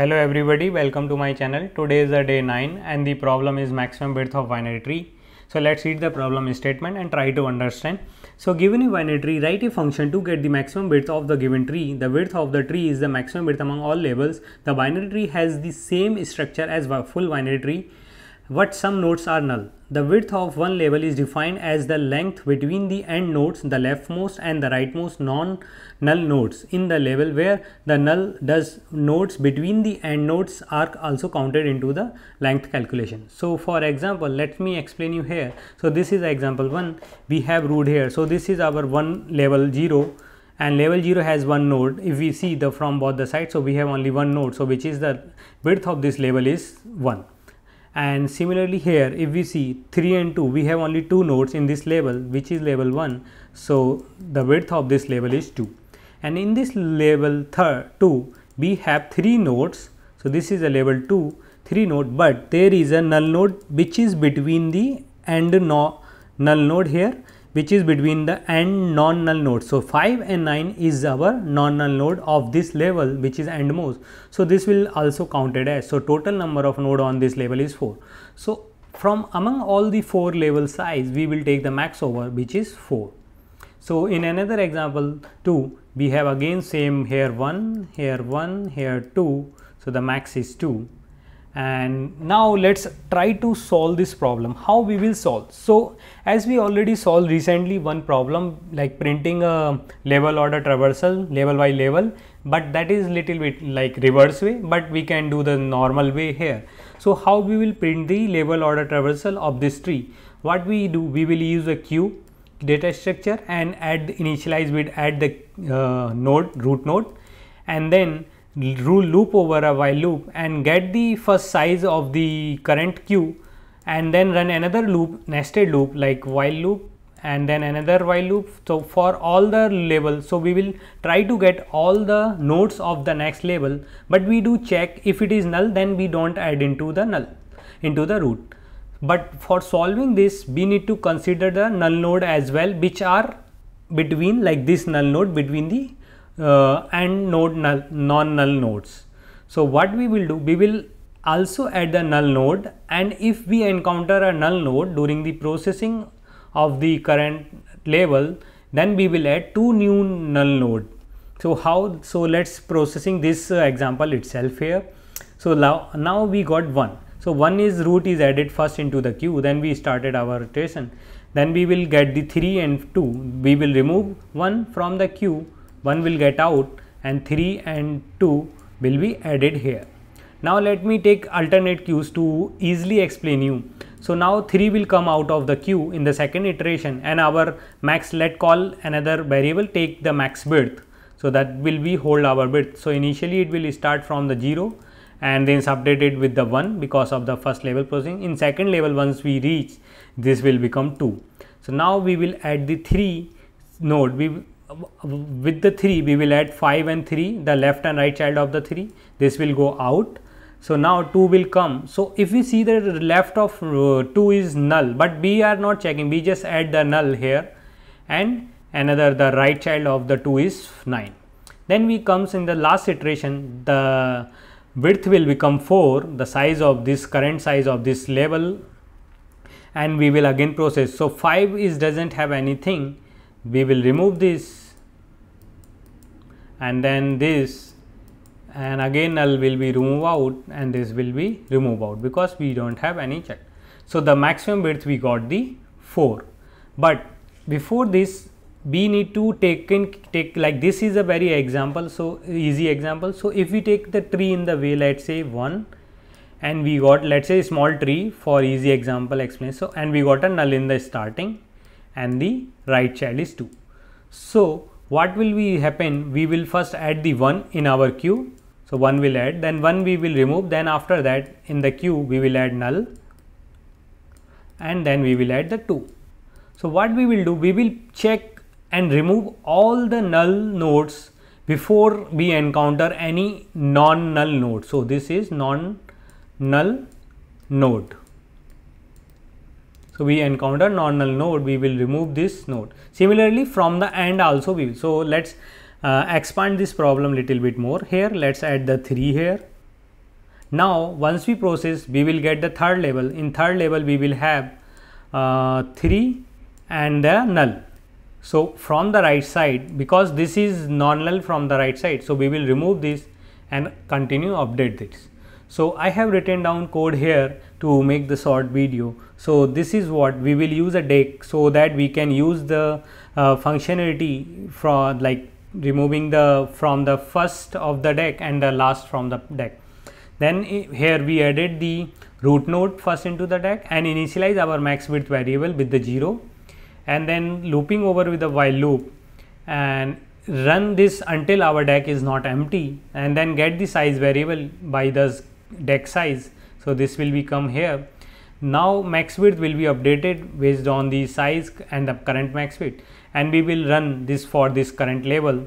Hello everybody, welcome to my channel. Today is the day 9 and the problem is maximum width of binary tree. So let's read the problem statement and try to understand. So given a binary tree, write a function to get the maximum width of the given tree. The width of the tree is the maximum width among all levels. The binary tree has the same structure as a full binary tree, but some nodes are null. The width of one level is defined as the length between the end nodes, the leftmost and the rightmost non-null nodes in the level where the null does nodes between the end nodes are also counted into the length calculation. So for example, let me explain you here. So this is example 1. We have root here. So this is our one level 0 and level 0 has one node if we see the from both the sides so we have only one node so which is the width of this level is 1 and similarly here if we see 3 and 2 we have only two nodes in this label which is label 1 so the width of this label is 2 and in this label 2 we have three nodes so this is a label 2 3 node but there is a null node which is between the and no null node here which is between the and non-null node. So 5 and 9 is our non-null node of this level which is endmost. So this will also counted as. So total number of node on this level is 4. So from among all the 4 level size we will take the max over which is 4. So in another example 2 we have again same here 1, here 1, here 2. So the max is 2 and now let's try to solve this problem how we will solve so as we already solved recently one problem like printing a level order traversal level by level but that is little bit like reverse way but we can do the normal way here so how we will print the level order traversal of this tree what we do we will use a queue data structure and add initialize with add the uh, node root node and then rule loop over a while loop and get the first size of the current queue and then run another loop nested loop like while loop and then another while loop so for all the level, so we will try to get all the nodes of the next level. but we do check if it is null then we don't add into the null into the root but for solving this we need to consider the null node as well which are between like this null node between the uh, and node null, non-null nodes. So what we will do, we will also add the null node and if we encounter a null node during the processing of the current level, then we will add two new null node. So how, so let's processing this uh, example itself here. So now, now we got one. So one is root is added first into the queue, then we started our rotation. Then we will get the 3 and 2, we will remove 1 from the queue 1 will get out and 3 and 2 will be added here. Now let me take alternate queues to easily explain you. So now 3 will come out of the queue in the second iteration and our max let call another variable take the max birth. So that will be hold our birth. So initially it will start from the 0 and then subdate it with the 1 because of the first level processing. In second level once we reach this will become 2. So now we will add the 3 node we with the 3 we will add 5 and 3 the left and right child of the 3 this will go out so now 2 will come so if we see that the left of uh, 2 is null but we are not checking we just add the null here and another the right child of the 2 is 9 then we comes in the last iteration the width will become 4 the size of this current size of this label and we will again process so 5 is doesn't have anything we will remove this and then this and again null will be remove out and this will be remove out because we do not have any check. So, the maximum width we got the 4, but before this we need to take in take like this is a very example. So, easy example. So, if we take the tree in the way let us say 1 and we got let us say small tree for easy example explanation. So, and we got a null in the starting and the right child is 2. So, what will we happen we will first add the 1 in our queue so 1 will add then 1 we will remove then after that in the queue we will add null and then we will add the 2 so what we will do we will check and remove all the null nodes before we encounter any non null node so this is non null node so, we encounter non-null node, we will remove this node. Similarly, from the end also we will. So, let us uh, expand this problem little bit more here. Let us add the 3 here. Now, once we process, we will get the third level. In third level, we will have uh, 3 and the null. So, from the right side, because this is non-null from the right side, so we will remove this and continue update this. So I have written down code here to make the short video. So this is what we will use a deck so that we can use the uh, functionality from like removing the from the first of the deck and the last from the deck. Then here we added the root node first into the deck and initialize our max width variable with the zero and then looping over with the while loop and run this until our deck is not empty and then get the size variable by the deck size. So this will become here. Now max width will be updated based on the size and the current max width and we will run this for this current level.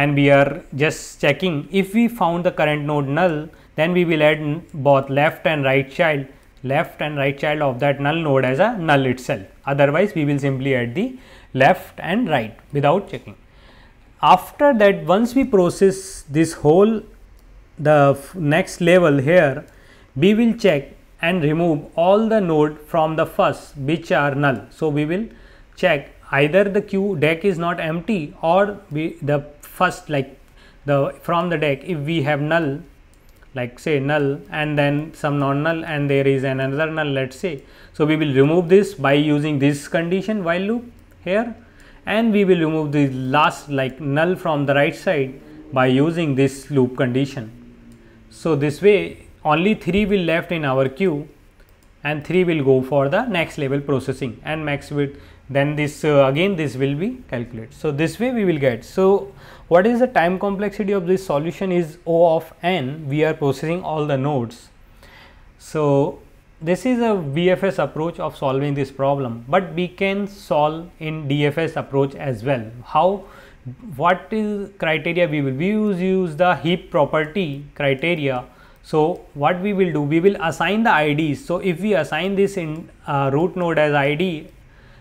and we are just checking if we found the current node null then we will add both left and right child left and right child of that null node as a null itself otherwise we will simply add the left and right without checking after that once we process this whole the next level here we will check and remove all the node from the first which are null. So, we will check either the queue deck is not empty or we the first like the from the deck if we have null like say null and then some non-null and there is another null let's say. So, we will remove this by using this condition while loop here and we will remove the last like null from the right side by using this loop condition. So, this way only 3 will left in our queue and 3 will go for the next level processing and max width then this uh, again this will be calculated. So, this way we will get. So, what is the time complexity of this solution is O of n we are processing all the nodes. So, this is a BFS approach of solving this problem, but we can solve in DFS approach as well. How what is criteria we will we use use the heap property criteria so what we will do we will assign the ids so if we assign this in uh, root node as id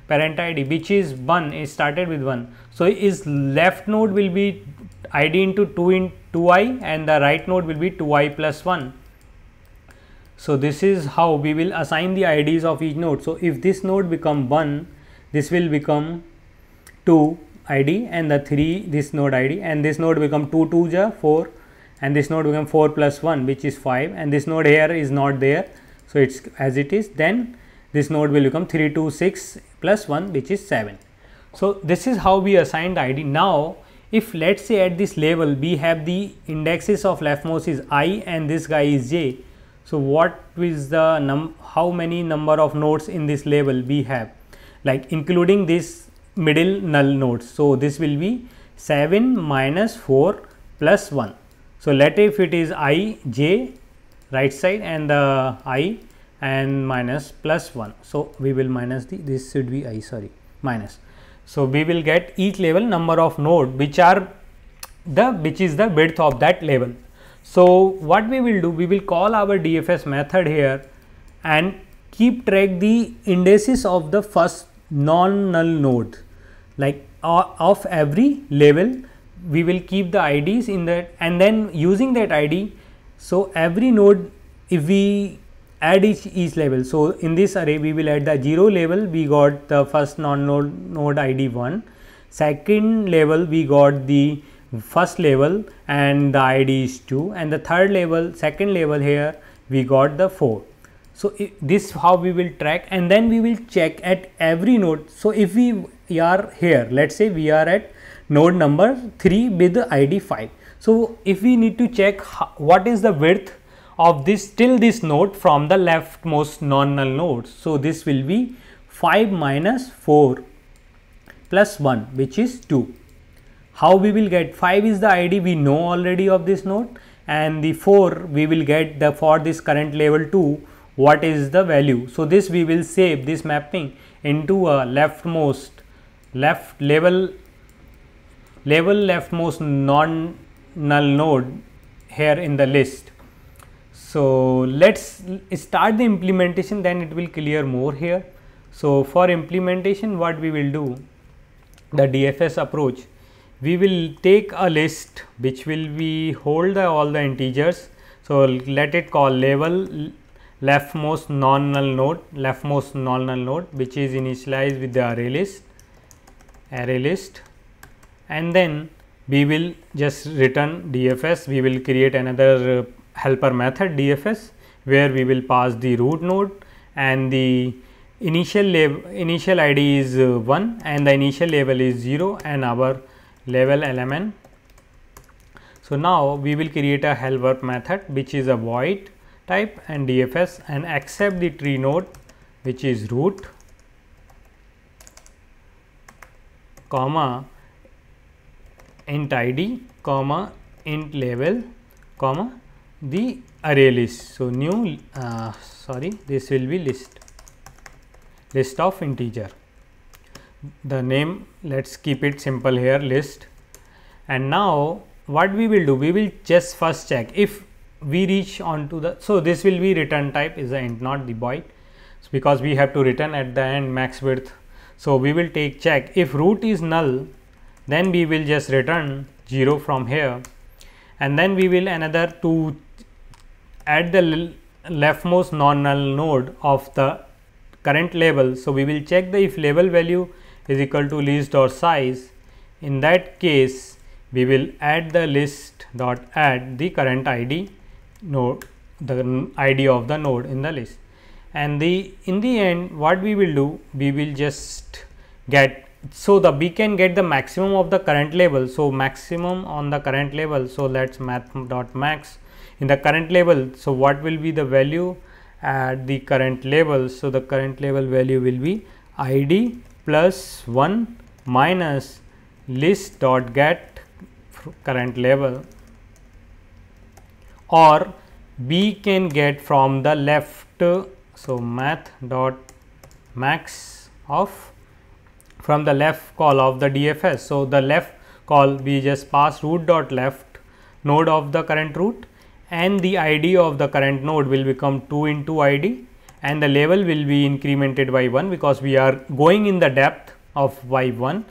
parent id which is 1 is started with 1 so is left node will be id into 2 in 2i and the right node will be 2i plus 1 so this is how we will assign the ids of each node so if this node become 1 this will become 2 id and the 3 this node id and this node become 2 2 ja 4 and this node become 4 plus 1 which is 5 and this node here is not there so it's as it is then this node will become 3 2 6 plus 1 which is 7 so this is how we assigned id now if let's say at this level we have the indexes of leftmost is i and this guy is j so what is the num how many number of nodes in this level we have like including this middle null nodes. So, this will be 7 minus 4 plus 1. So, let if it is i j right side and the i and minus plus 1. So, we will minus the this should be i sorry minus. So, we will get each level number of node which are the which is the width of that level. So, what we will do we will call our DFS method here and keep track the indices of the first non-null node like uh, of every level we will keep the IDs in that and then using that ID. So, every node if we add each, each level. So, in this array we will add the 0 level we got the first non-node node ID 1, second level we got the first level and the ID is 2 and the third level second level here we got the 4 so this how we will track and then we will check at every node so if we are here let's say we are at node number 3 with the id 5 so if we need to check what is the width of this till this node from the leftmost non-null node so this will be 5 minus 4 plus 1 which is 2 how we will get 5 is the id we know already of this node and the 4 we will get the for this current level 2 what is the value. So, this we will save this mapping into a leftmost left level level leftmost non null node here in the list. So, let us start the implementation then it will clear more here. So, for implementation what we will do the DFS approach we will take a list which will be hold the, all the integers. So, let it call level leftmost non-null node, leftmost non-null node which is initialized with the array list, array list and then we will just return DFS, we will create another uh, helper method DFS where we will pass the root node and the initial level initial ID is uh, 1 and the initial level is 0 and our level element. So, now we will create a helper method which is a void type and DFS and accept the tree node which is root comma int id comma int level comma the array list. So, new uh, sorry this will be list list of integer. The name let us keep it simple here list and now what we will do we will just first check if we reach onto the so this will be return type is the end not the void so because we have to return at the end max width so we will take check if root is null then we will just return 0 from here and then we will another to add the leftmost non null node of the current label so we will check the if label value is equal to list or size in that case we will add the list dot add the current id node the id of the node in the list and the in the end what we will do we will just get so the we can get the maximum of the current label so maximum on the current label so let's math dot max in the current label so what will be the value at the current label so the current label value will be id plus 1 minus list dot get current label or b can get from the left. So, math dot max of from the left call of the DFS. So, the left call we just pass root dot left node of the current root and the id of the current node will become 2 into id and the level will be incremented by 1 because we are going in the depth of y1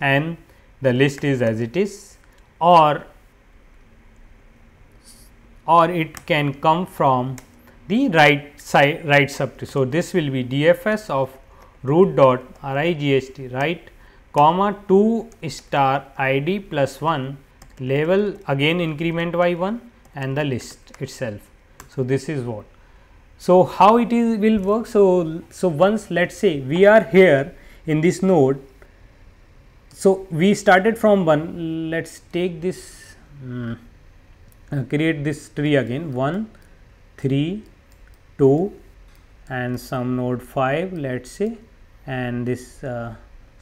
and the list is as it is or or it can come from the right side right subtree. So, this will be dfs of root dot rigst right comma 2 star id plus 1 level again increment by 1 and the list itself. So, this is what. So, how it is will work? So, so once let us say we are here in this node. So, we started from 1 let us take this hmm, uh, create this tree again 1 3 2 and some node 5 let's say and this uh,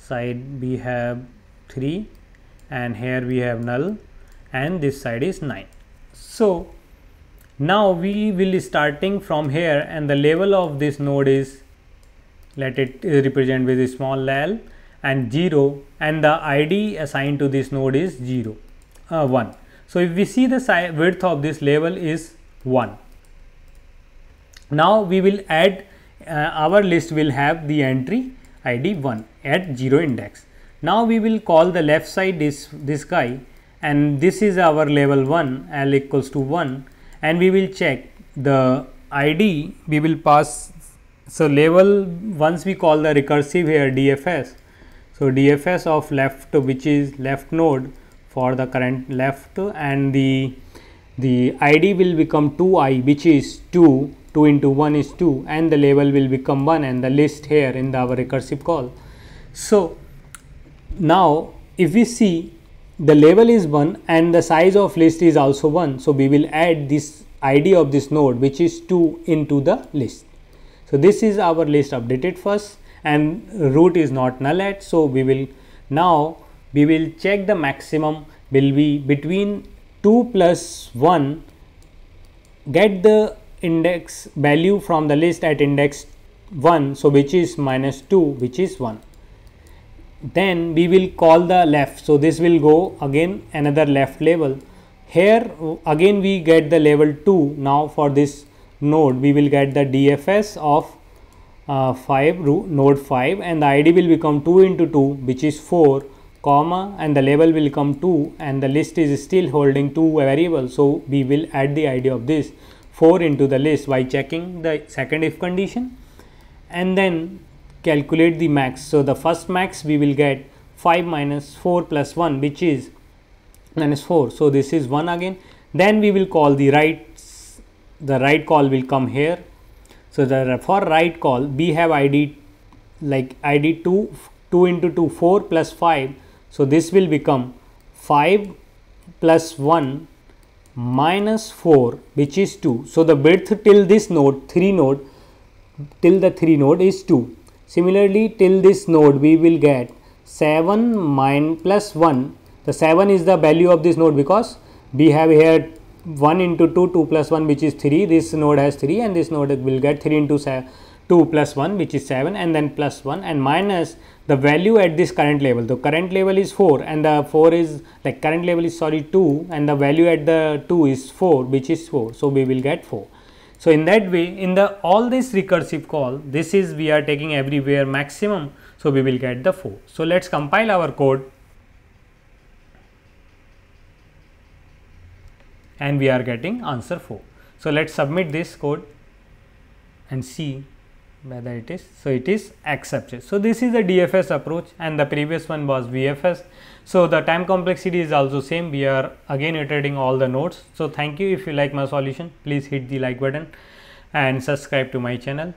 side we have 3 and here we have null and this side is 9 so now we will starting from here and the level of this node is let it uh, represent with a small l and 0 and the id assigned to this node is 0 uh, 1 so if we see the width of this level is 1. Now we will add uh, our list will have the entry id 1 at 0 index. Now we will call the left side this, this guy and this is our level 1 l equals to 1 and we will check the id we will pass. So level once we call the recursive here dfs. So dfs of left which is left node for the current left and the the id will become 2i which is 2 2 into 1 is 2 and the label will become 1 and the list here in the, our recursive call so now if we see the label is 1 and the size of list is also 1 so we will add this id of this node which is 2 into the list so this is our list updated first and root is not null at so we will now we will check the maximum will be between 2 plus 1 get the index value from the list at index 1 so which is minus 2 which is 1 then we will call the left so this will go again another left label here again we get the level 2 now for this node we will get the dfs of uh, 5 node 5 and the id will become 2 into 2 which is 4 comma and the label will come 2 and the list is still holding two variables so we will add the idea of this 4 into the list by checking the second if condition and then calculate the max so the first max we will get 5 minus 4 plus 1 which is minus 4 so this is 1 again then we will call the right the right call will come here so the for right call we have id like id 2 2 into 2 4 plus 5 so, this will become 5 plus 1 minus 4 which is 2. So, the width till this node 3 node till the 3 node is 2. Similarly, till this node we will get 7 minus plus 1 the 7 is the value of this node because we have here 1 into 2 2 plus 1 which is 3 this node has 3 and this node will get 3 into 2 plus 1 which is 7 and then plus 1 and minus the value at this current level the current level is 4 and the 4 is like current level is sorry 2 and the value at the 2 is 4 which is 4 so we will get 4 so in that way in the all this recursive call this is we are taking everywhere maximum so we will get the 4 so let's compile our code and we are getting answer 4 so let's submit this code and see whether it is so it is accepted so this is the dfs approach and the previous one was vfs so the time complexity is also same we are again iterating all the nodes so thank you if you like my solution please hit the like button and subscribe to my channel